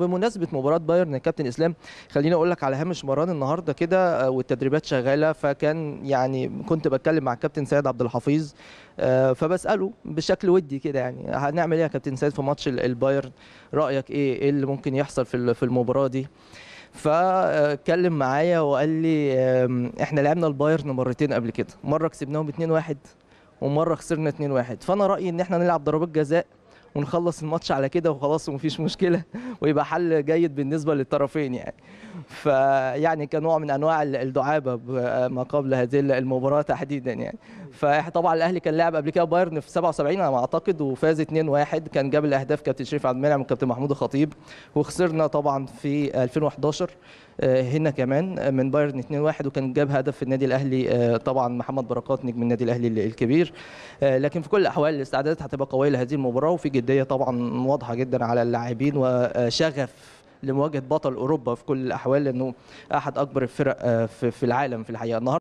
بمناسبه مباراه بايرن كابتن اسلام خليني اقول لك على هامش مران النهارده كده آه، والتدريبات شغاله فكان يعني كنت بتكلم مع الكابتن سيد عبد الحفيظ آه، فبساله بشكل ودي كده يعني هنعمل ايه يا كابتن سيد في ماتش البايرن رايك ايه ايه اللي ممكن يحصل في في المباراه دي فاتكلم معايا وقال لي احنا لعبنا البايرن مرتين قبل كده مره كسبناهم 2-1 ومره خسرنا 2-1 فانا رايي ان احنا نلعب ضربات جزاء ونخلص الماتش على كده وخلاص ومفيش مشكله ويبقى حل جيد بالنسبه للطرفين يعني فيعني كنوع من انواع الدعابه ما قبل هذه المباراه تحديدا يعني فطبعا الاهلي كان لعب قبل كده بايرن في 77 انا ما اعتقد وفاز 2-1 كان جاب الاهداف كابتن شريف عبد المنعم وكابتن محمود الخطيب وخسرنا طبعا في 2011 آه، هنا كمان آه، من بايرن 2-1 وكان جاب هدف في النادي الاهلي آه، طبعا محمد بركات نجم النادي الاهلي الكبير لكن في كل الاحوال الاستعدادات هتبقى قويه لهذه المباراه وفي جديه طبعا واضحه جدا على اللاعبين وشغف لمواجهه بطل اوروبا في كل الاحوال لانه احد اكبر الفرق في العالم في الحقيقه النهارده